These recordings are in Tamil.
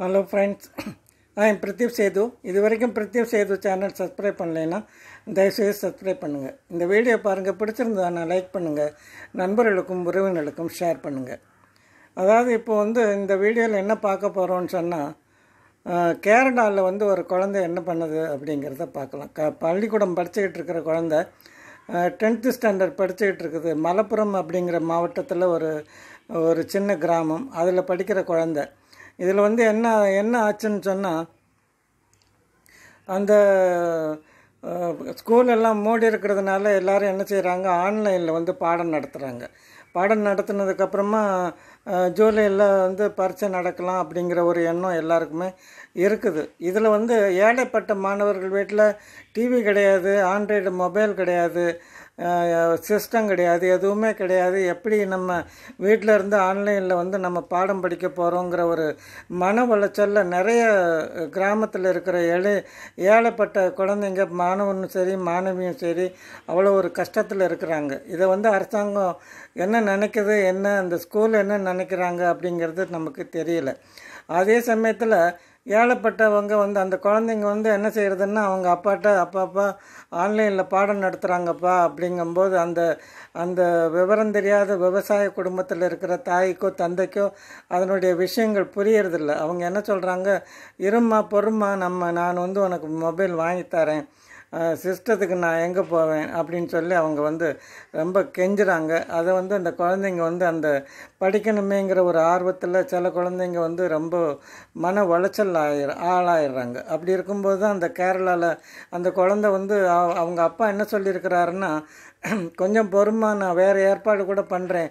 hello friends I am Pradeep Sethu இது வரைக்கும் பிரதீப் சேது சேனல் சப்ஸ்கிரைப் பண்ணலைன்னா தயவுசெய்து சப்ஸ்கிரைப் பண்ணுங்கள் இந்த வீடியோ பாருங்கள் பிடிச்சிருந்ததுன்னா லைக் பண்ணுங்கள் நண்பர்களுக்கும் உறவினர்களுக்கும் ஷேர் பண்ணுங்கள் அதாவது இப்போ வந்து இந்த வீடியோவில் என்ன பார்க்க போகிறோம்னு சொன்னால் கேரளாவில் வந்து ஒரு குழந்தை என்ன பண்ணுது அப்படிங்கிறத பார்க்கலாம் க பள்ளிக்கூடம் படிச்சுக்கிட்டு இருக்கிற குழந்த டென்த்து ஸ்டாண்டர்ட் படிச்சுக்கிட்டு இருக்குது மலப்புரம் அப்படிங்கிற மாவட்டத்தில் ஒரு ஒரு சின்ன கிராமம் அதில் படிக்கிற குழந்தை இதில் வந்து என்ன என்ன ஆச்சுன்னு சொன்னால் அந்த ஸ்கூல் எல்லாம் மூடி இருக்கிறதுனால எல்லோரும் என்ன செய்கிறாங்க ஆன்லைனில் வந்து பாடம் நடத்துகிறாங்க பாடம் நடத்தினதுக்கப்புறமா ஜூலையில் வந்து பரீட்சை நடக்கலாம் அப்படிங்கிற ஒரு எண்ணம் எல்லாருக்குமே இருக்குது இதில் வந்து ஏழைப்பட்ட மாணவர்கள் வீட்டில் டிவி கிடையாது ஆண்ட்ராய்டு மொபைல் கிடையாது சிஸ்டம் கிடையாது எதுவுமே கிடையாது எப்படி நம்ம வீட்டில் இருந்து ஆன்லைனில் வந்து நம்ம பாடம் படிக்க போகிறோங்கிற ஒரு மன வளைச்சலில் நிறைய கிராமத்தில் இருக்கிற ஏழை ஏழைப்பட்ட குழந்தைங்க மாணவனும் சரி மாணவியும் சரி அவ்வளோ ஒரு கஷ்டத்தில் இருக்கிறாங்க இதை வந்து அரசாங்கம் என்ன நினைக்குது என்ன அந்த ஸ்கூல் என்ன நினைக்கிறாங்க அப்படிங்கிறது நமக்கு தெரியல அதே சமயத்தில் ஏழைப்பட்டவங்க வந்து அந்த குழந்தைங்க வந்து என்ன செய்கிறதுன்னா அவங்க அப்பாட்ட அப்பா ஆன்லைனில் பாடம் நடத்துகிறாங்கப்பா அப்படிங்கும்போது அந்த அந்த விவரம் தெரியாத விவசாய குடும்பத்தில் இருக்கிற தாய்க்கோ தந்தைக்கோ அதனுடைய விஷயங்கள் புரியறதில்ல அவங்க என்ன சொல்கிறாங்க இரும்மா பொறுமா நம்ம நான் வந்து உனக்கு மொபைல் வாங்கித்தரேன் தரேன் சிஸ்டத்துக்கு நான் எங்கே போவேன் அப்படின்னு சொல்லி அவங்க வந்து ரொம்ப கெஞ்சுறாங்க அதை வந்து அந்த குழந்தைங்க வந்து அந்த படிக்கணுமேங்கிற ஒரு ஆர்வத்தில் சில குழந்தைங்க வந்து ரொம்ப மன உளைச்சல் ஆயிரு ஆளாயிடுறாங்க அப்படி இருக்கும்போது அந்த கேரளாவில் அந்த குழந்தை வந்து அவங்க அப்பா என்ன சொல்லியிருக்கிறாருன்னா கொஞ்சம் பொறுமா நான் வேறு ஏற்பாடு கூட பண்ணுறேன்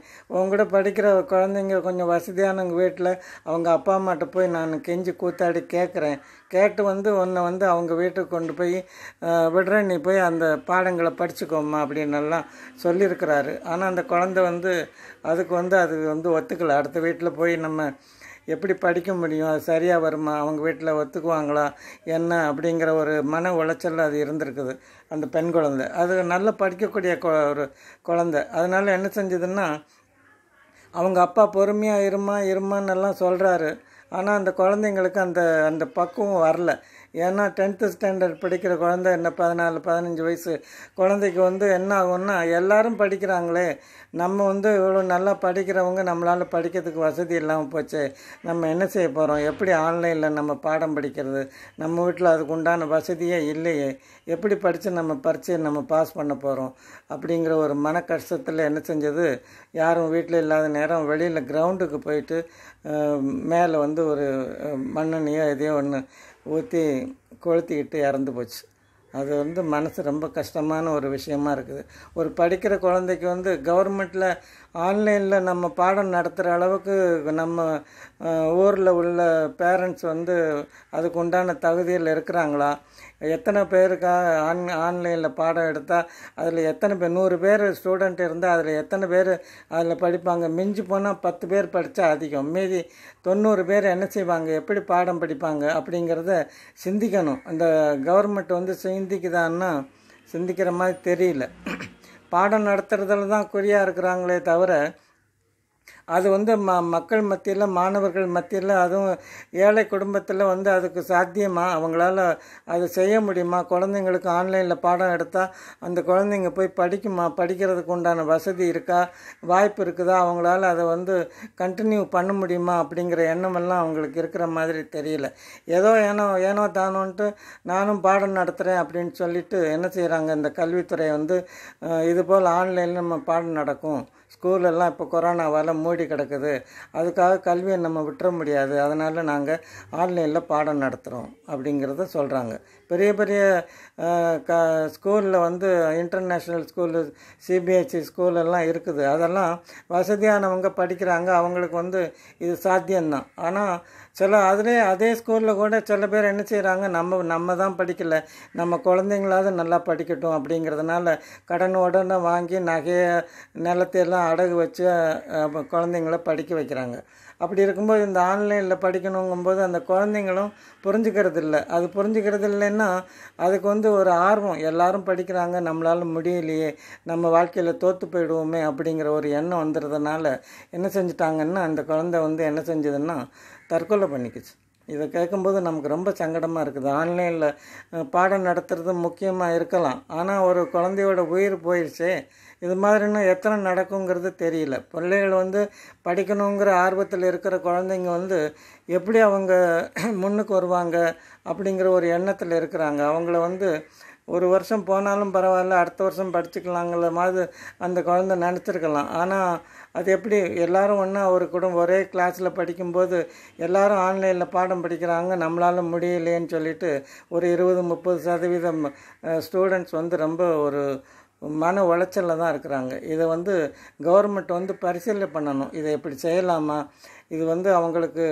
கூட படிக்கிற குழந்தைங்க கொஞ்சம் வசதியானவங்க வீட்டில் அவங்க அப்பா அம்மாட்ட போய் நான் கெஞ்சி கூத்தாடி கேட்குறேன் கேட்டு வந்து உன்னை வந்து அவங்க வீட்டுக்கு கொண்டு போய் விடுறேன் நீ போய் அந்த பாடங்களை படிச்சுக்கோமா எல்லாம் சொல்லியிருக்கிறாரு ஆனால் அந்த குழந்தை வந்து அதுக்கு வந்து அது வந்து ஒத்துக்கலை அடுத்த வீட்டில் போய் நம்ம எப்படி படிக்க முடியும் அது சரியாக வருமா அவங்க வீட்டில் ஒத்துக்குவாங்களா என்ன அப்படிங்கிற ஒரு மன உளைச்சல் அது இருந்திருக்குது அந்த பெண் குழந்தை அது நல்லா படிக்கக்கூடிய ஒரு குழந்தை அதனால் என்ன செஞ்சதுன்னா அவங்க அப்பா பொறுமையாக இருமா இருமான்னு எல்லாம் சொல்கிறாரு ஆனால் அந்த குழந்தைங்களுக்கு அந்த அந்த பக்குவம் வரல ஏன்னா டென்த்து ஸ்டாண்டர்ட் படிக்கிற குழந்த என்ன பதினாலு பதினஞ்சு வயசு குழந்தைக்கு வந்து என்ன ஆகும்னா எல்லோரும் படிக்கிறாங்களே நம்ம வந்து இவ்வளோ நல்லா படிக்கிறவங்க நம்மளால் படிக்கிறதுக்கு வசதி இல்லாமல் போச்சு நம்ம என்ன செய்ய போகிறோம் எப்படி ஆன்லைனில் நம்ம பாடம் படிக்கிறது நம்ம வீட்டில் அதுக்கு உண்டான வசதியே இல்லையே எப்படி படித்து நம்ம பரிச்சை நம்ம பாஸ் பண்ண போகிறோம் அப்படிங்கிற ஒரு மன கஷ்டத்தில் என்ன செஞ்சது யாரும் வீட்டில் இல்லாத நேரம் வெளியில் கிரவுண்டுக்கு போயிட்டு மேலே வந்து ஒரு மண்ணெண்ணியோ எதையோ ஒன்று ஊற்றி கொளுத்திக்கிட்டு இறந்து போச்சு அது வந்து மனசு ரொம்ப கஷ்டமான ஒரு விஷயமா இருக்குது ஒரு படிக்கிற குழந்தைக்கு வந்து கவர்மெண்ட்டில் ஆன்லைனில் நம்ம பாடம் நடத்துகிற அளவுக்கு நம்ம ஊரில் உள்ள பேரண்ட்ஸ் வந்து அதுக்கு உண்டான தகுதியில் இருக்கிறாங்களா எத்தனை பேருக்காக ஆன் ஆன்லைனில் பாடம் எடுத்தால் அதில் எத்தனை பேர் நூறு பேர் ஸ்டூடெண்ட் இருந்தால் அதில் எத்தனை பேர் அதில் படிப்பாங்க மிஞ்சி போனால் பத்து பேர் படித்தா அதிகம் மீதி தொண்ணூறு பேர் என்ன செய்வாங்க எப்படி பாடம் படிப்பாங்க அப்படிங்கிறத சிந்திக்கணும் அந்த கவர்மெண்ட் வந்து செய் சிந்திக்குதான்னா சிந்திக்கிற மாதிரி தெரியல பாடம் நடத்துறதுல தான் குறியாக இருக்கிறாங்களே தவிர அது வந்து ம மக்கள் மத்தியில் மாணவர்கள் மத்தியில் அதுவும் ஏழை குடும்பத்தில் வந்து அதுக்கு சாத்தியமா அவங்களால அது செய்ய முடியுமா குழந்தைங்களுக்கு ஆன்லைனில் பாடம் எடுத்தால் அந்த குழந்தைங்க போய் படிக்குமா படிக்கிறதுக்கு உண்டான வசதி இருக்கா வாய்ப்பு இருக்குதா அவங்களால அதை வந்து கண்டினியூ பண்ண முடியுமா அப்படிங்கிற எண்ணமெல்லாம் அவங்களுக்கு இருக்கிற மாதிரி தெரியல ஏதோ ஏனோ ஏனோ தானோன்ட்டு நானும் பாடம் நடத்துகிறேன் அப்படின்னு சொல்லிட்டு என்ன செய்கிறாங்க இந்த கல்வித்துறை வந்து இதுபோல் ஆன்லைனில் நம்ம பாடம் நடக்கும் ஸ்கூலெல்லாம் இப்போ கொரோனாவால் மூடி கிடக்குது அதுக்காக கல்வியை நம்ம விட்டுற முடியாது அதனால் நாங்கள் ஆன்லைனில் பாடம் நடத்துகிறோம் அப்படிங்கிறத சொல்கிறாங்க பெரிய பெரிய க ஸ்கூலில் வந்து இன்டர்நேஷ்னல் ஸ்கூலு சிபிஎஸ்சி ஸ்கூலெல்லாம் இருக்குது அதெல்லாம் வசதியானவங்க படிக்கிறாங்க அவங்களுக்கு வந்து இது சாத்தியம்தான் ஆனால் சில அதிலே அதே ஸ்கூலில் கூட சில பேர் என்ன செய்கிறாங்க நம்ம நம்ம தான் படிக்கலை நம்ம குழந்தைங்களாவது நல்லா படிக்கட்டும் அப்படிங்கிறதுனால கடன் உடனே வாங்கி நகையை நிலத்தையெல்லாம் அடகு வச்சு குழந்தைங்கள படிக்க வைக்கிறாங்க அப்படி இருக்கும்போது இந்த ஆன்லைனில் படிக்கணுங்கும்போது அந்த குழந்தைங்களும் புரிஞ்சுக்கிறது இல்லை அது புரிஞ்சுக்கிறது இல்லைன்னா அதுக்கு வந்து ஒரு ஆர்வம் எல்லாரும் படிக்கிறாங்க நம்மளால் முடியலையே நம்ம வாழ்க்கையில் தோற்று போயிடுவோமே அப்படிங்கிற ஒரு எண்ணம் வந்துடுறதுனால என்ன செஞ்சிட்டாங்கன்னா அந்த குழந்தை வந்து என்ன செஞ்சதுன்னா தற்கொலை பண்ணிக்கிச்சு இதை கேட்கும்போது நமக்கு ரொம்ப சங்கடமாக இருக்குது ஆன்லைனில் பாடம் நடத்துறது முக்கியமாக இருக்கலாம் ஆனால் ஒரு குழந்தையோட உயிர் போயிடுச்சு இது மாதிரினா எத்தனை நடக்குங்கிறது தெரியல பிள்ளைகள் வந்து படிக்கணுங்கிற ஆர்வத்தில் இருக்கிற குழந்தைங்க வந்து எப்படி அவங்க முன்னுக்கு வருவாங்க அப்படிங்கிற ஒரு எண்ணத்தில் இருக்கிறாங்க அவங்கள வந்து ஒரு வருஷம் போனாலும் பரவாயில்ல அடுத்த வருஷம் படிச்சுக்கலாங்கிற மாதிரி அந்த குழந்த நினச்சிருக்கலாம் ஆனால் அது எப்படி எல்லோரும் ஒன்றா ஒரு குடும்பம் ஒரே கிளாஸில் படிக்கும்போது எல்லோரும் ஆன்லைனில் பாடம் படிக்கிறாங்க நம்மளால் முடியலையேன்னு சொல்லிட்டு ஒரு இருபது முப்பது சதவீதம் ஸ்டூடெண்ட்ஸ் வந்து ரொம்ப ஒரு மன உளைச்சலில் தான் இருக்கிறாங்க இதை வந்து கவர்மெண்ட் வந்து பரிசீலனை பண்ணணும் இதை எப்படி செய்யலாமா இது வந்து அவங்களுக்கு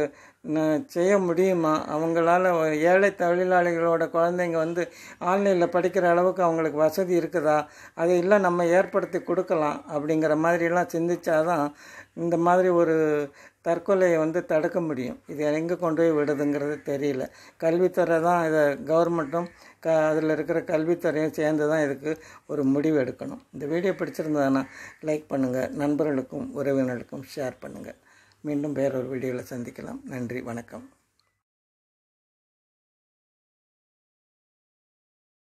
செய்ய முடியுமா அவங்களால ஏழை தொழிலாளிகளோட குழந்தைங்க வந்து ஆன்லைனில் படிக்கிற அளவுக்கு அவங்களுக்கு வசதி இருக்குதா அதை எல்லாம் நம்ம ஏற்படுத்தி கொடுக்கலாம் அப்படிங்கிற மாதிரிலாம் தான் இந்த மாதிரி ஒரு தற்கொலையை வந்து தடுக்க முடியும் இது எங்கே கொண்டு போய் விடுதுங்கிறது தெரியல கல்வித்துறை தான் இதை கவர்மெண்ட்டும் க அதில் இருக்கிற கல்வித்துறையும் சேர்ந்து தான் இதுக்கு ஒரு முடிவு எடுக்கணும் இந்த வீடியோ பிடிச்சிருந்ததுன்னா லைக் பண்ணுங்கள் நண்பர்களுக்கும் உறவினர்களுக்கும் ஷேர் பண்ணுங்கள் மீண்டும் வேறொரு வீடியோவில் சந்திக்கலாம் நன்றி வணக்கம்